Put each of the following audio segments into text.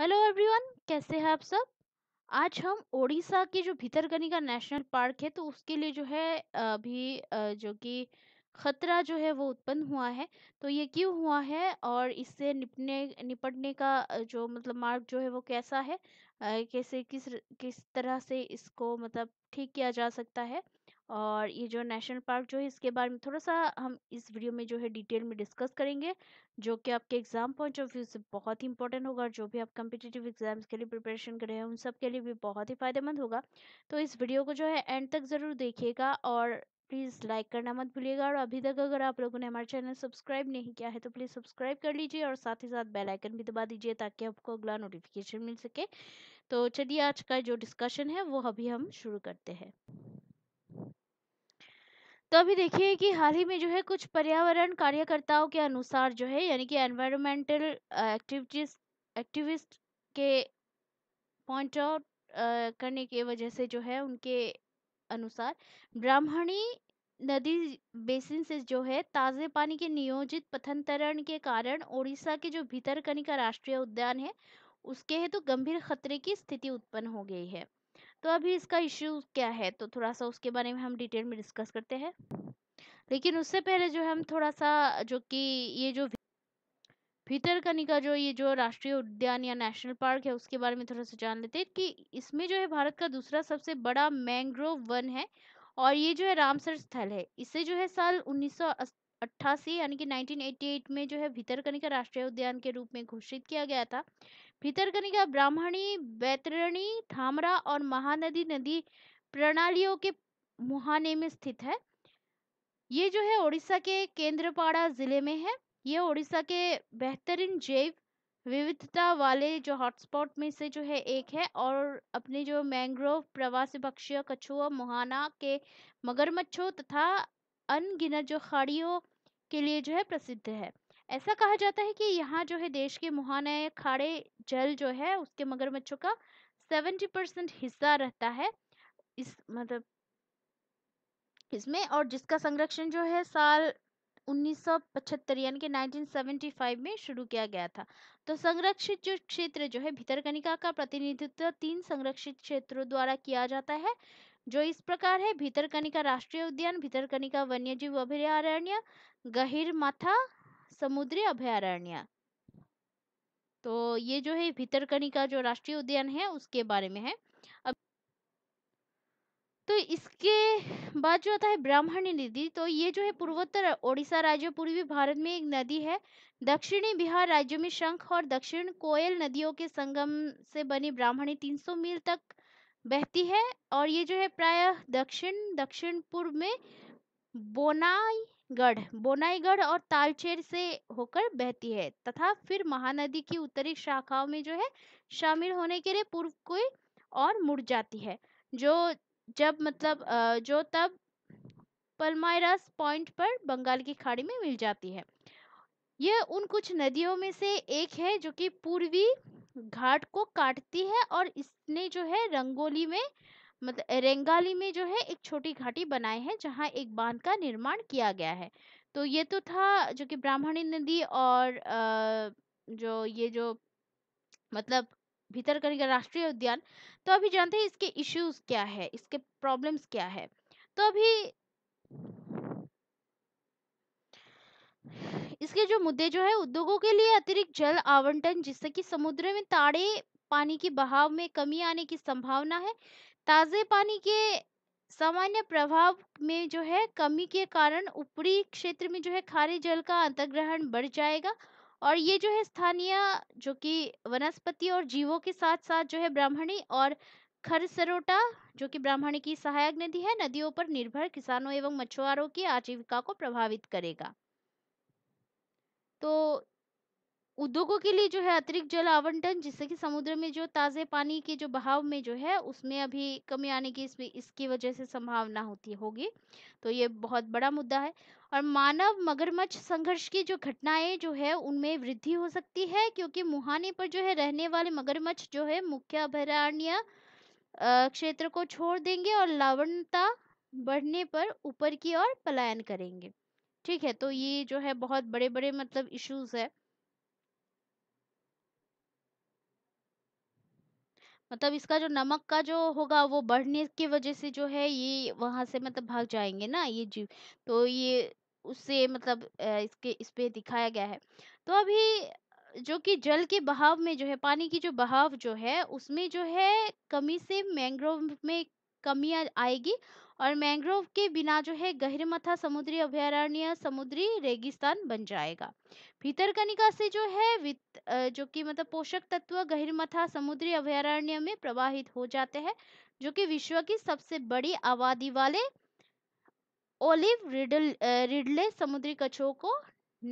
hello everyone कैसे हैं आप सब आज हम ओडिशा के जो का नेशनल पार्क है तो उसके लिए जो है अभी जो कि खतरा जो है वो उत्पन्न हुआ है तो ये क्यों हुआ है और इससे निपटने निपटने का जो मतलब मार्ग जो है वो कैसा है कैसे किस किस तरह से इसको मतलब ठीक किया जा सकता है और ये जो नेशनल पार्क जो है इसके बारे में थोड़ा सा हम इस वीडियो में जो है डिटेल में डिस्कस करेंगे जो कि आपके एग्जाम पॉइंट ऑफ व्यू से बहुत ही इंपॉर्टेंट होगा और जो भी आप कम्पिटेटिव एग्जाम्स के लिए प्रिपरेशन कर रहे हैं उन सब के लिए भी बहुत ही फ़ायदेमंद होगा तो इस वीडियो को जो है एंड तक ज़रूर देखिएगा और प्लीज़ लाइक करना मत भूलिएगा और अभी तक अगर आप लोगों ने हमारा चैनल सब्सक्राइब नहीं किया है तो प्लीज़ सब्सक्राइब कर लीजिए और साथ ही साथ बेल आइकन भी दबा दीजिए ताकि आपको अगला नोटिफिकेशन मिल सके तो चलिए आज का जो डिस्कशन है वो अभी हम शुरू करते हैं तो अभी देखिए कि हाल ही में जो है कुछ पर्यावरण कार्यकर्ताओं के अनुसार जो है यानी कि एनवायरमेंटल एक्टिविटीज एक्टिविस्ट के पॉइंट आउट करने की वजह से जो है उनके अनुसार ब्राह्मणी नदी बेसिन से जो है ताज़े पानी के नियोजित पथंतरण के कारण ओडिशा के जो भीतरकनिका राष्ट्रीय उद्यान है उसके हेतु तो गंभीर खतरे की स्थिति उत्पन्न हो गई है तो अभी इसका इश्यू क्या है तो थोड़ा सा उसके बारे में हम डिटेल में डिस्कस करते हैं लेकिन उससे पहले जो हम थोड़ा सा जो कि ये जो भीतरकनिका जो ये जो राष्ट्रीय उद्यान या नेशनल पार्क है उसके बारे में थोड़ा सा जान लेते हैं कि इसमें जो है भारत का दूसरा सबसे बड़ा मैंग्रोव वन है और ये जो है रामसर स्थल है इसे जो है साल उन्नीस यानी कि 1988 में जो है भीतरकनिका राष्ट्रीय उद्यान के रूप में घोषित किया गया था भितरकनिका ब्राह्मणी बैतरणी थामरा और महानदी नदी प्रणालियों के मुहाने में स्थित है ये जो है ओडिशा के केंद्रपाड़ा जिले में है ये ओडिशा के बेहतरीन जैव विविधता वाले जो हॉटस्पॉट में से जो है एक है और अपने जो मैंग्रोव प्रवासी पक्षी कछुआ मुहाना के मगरमच्छों तथा अनगिनत जो खाड़ियों के लिए जो है प्रसिद्ध है ऐसा कहा जाता है कि यहाँ जो है देश के मुहाने खाड़े जल जो है उसके मगरमच्छों का सेवेंटी परसेंट हिस्सा रहता है इस मतलब इसमें और जिसका संरक्षण जो है साल 1975 यानी कि 1975 में शुरू किया गया था तो संरक्षित जो क्षेत्र जो है भीतरकनिका का प्रतिनिधित्व तीन संरक्षित क्षेत्रों द्वारा किया जाता है जो इस प्रकार है भीतरकनिका राष्ट्रीय उद्यान भीतरकनिका वन्यजीव अभयारण्य गहिर माथा समुद्री अभयारण्य तो ये जो है का जो राष्ट्रीय उद्यान है उसके बारे में है अब तो इसके बाद जो आता है ब्राह्मणी नदी तो ये जो है पूर्वोत्तर ओडिशा राज्य पूर्वी भारत में एक नदी है दक्षिणी बिहार राज्य में शंख और दक्षिण कोयल नदियों के संगम से बनी ब्राह्मणी 300 मील तक बहती है और ये जो है प्राय दक्षिण दक्षिण पूर्व में बोनाई गढ़ बोनाईगढ़ और तालचेर से होकर बहती है तथा फिर महानदी की उत्तरी शाखाओं में जो है शामिल होने के लिए पूर्व को और मुड़ जाती है जो जब मतलब जो तब पलमायरस पॉइंट पर बंगाल की खाड़ी में मिल जाती है यह उन कुछ नदियों में से एक है जो कि पूर्वी घाट को काटती है और इसने जो है रंगोली में मतलब रेंगाली में जो है एक छोटी घाटी बनाए हैं जहाँ एक बांध का निर्माण किया गया है तो ये तो था जो कि ब्राह्मणी नदी और जो ये जो मतलब भीतरकनिका राष्ट्रीय उद्यान तो अभी जानते हैं इसके इश्यूज क्या है इसके प्रॉब्लम्स क्या है तो अभी इसके जो मुद्दे जो है उद्योगों के लिए अतिरिक्त जल आवंटन जिससे कि समुद्र में ताड़े पानी की बहाव में कमी आने की संभावना है ताज़े पानी के सामान्य प्रभाव में जो है कमी के कारण ऊपरी क्षेत्र में जो है खारे जल का अंतग्रहण बढ़ जाएगा और ये जो है स्थानीय जो कि वनस्पति और जीवों के साथ साथ जो है ब्राह्मणी और खरसरोटा जो कि ब्राह्मणी की सहायक नदी है नदियों पर निर्भर किसानों एवं मछुआरों की आजीविका को प्रभावित करेगा तो उद्योगों के लिए जो है अतिरिक्त जल आवंटन जिससे कि समुद्र में जो ताज़े पानी के जो बहाव में जो है उसमें अभी कमी आने की इसमें इसकी वजह से संभावना होती होगी तो ये बहुत बड़ा मुद्दा है और मानव मगरमच्छ संघर्ष की जो घटनाएं जो है उनमें वृद्धि हो सकती है क्योंकि मुहाने पर जो है रहने वाले मगरमच्छ जो है मुख्य अभ्यारण्य क्षेत्र को छोड़ देंगे और लावणता बढ़ने पर ऊपर की ओर पलायन करेंगे ठीक है तो ये जो है बहुत बड़े बड़े मतलब इश्यूज है मतलब इसका जो नमक का जो होगा वो बढ़ने की वजह से जो है ये वहां से मतलब भाग जाएंगे ना ये जीव तो ये उससे मतलब इसके इस पे दिखाया गया है तो अभी जो कि जल के बहाव में जो है पानी की जो बहाव जो है उसमें जो है कमी से मैंग्रोव में कमी आएगी और मैंग्रोव के बिना जो है गहरेमथा समुद्री अभ्यारण्य समुद्री रेगिस्तान बन जाएगा भीतरकनिका से जो है वित जो कि मतलब पोषक तत्व गहरेमथा समुद्री अभ्यारण्य में प्रवाहित हो जाते हैं जो कि विश्व की सबसे बड़ी आबादी वाले ओलिव रिडल रिडले समुद्री कछुओं को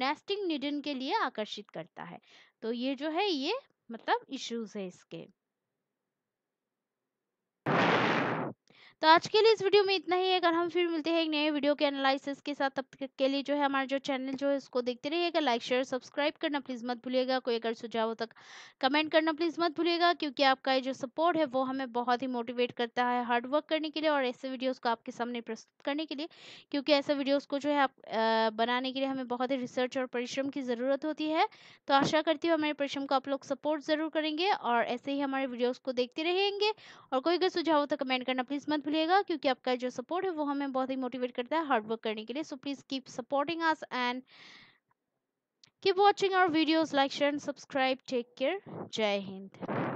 नेस्टिंग निडन के लिए आकर्षित करता है तो ये जो है ये मतलब इश्यूज है इसके तो आज के लिए इस वीडियो में इतना ही अगर हम फिर मिलते हैं एक नए वीडियो के एनालिसिस के साथ तब तक के लिए जो है हमारा जो चैनल जो है उसको देखते रहिएगा लाइक शेयर सब्सक्राइब करना प्लीज़ मत भूलिएगा कोई अगर सुझाव तक कमेंट करना प्लीज़ मत भूलिएगा क्योंकि आपका ये जो सपोर्ट है वो हमें बहुत ही मोटिवेट करता है हार्डवर्क करने के लिए और ऐसे वीडियोज़ को आपके सामने प्रस्तुत करने के लिए क्योंकि ऐसे वीडियोज़ को जो है आप बनाने के लिए हमें बहुत ही रिसर्च और परिश्रम की ज़रूरत होती है तो आशा करती हूँ हमारे परिश्रम को आप लोग सपोर्ट ज़रूर करेंगे और ऐसे ही हमारे वीडियोज़ को देखते रहेंगे और कोई अगर सुझाव तक कमेंट करना प्लीज़ मत भूलिएगा क्योंकि आपका जो सपोर्ट है वो हमें बहुत ही मोटिवेट करता है हार्डवर्क करने के लिए so please keep supporting us and keep watching our videos like share and subscribe take care जय हिंद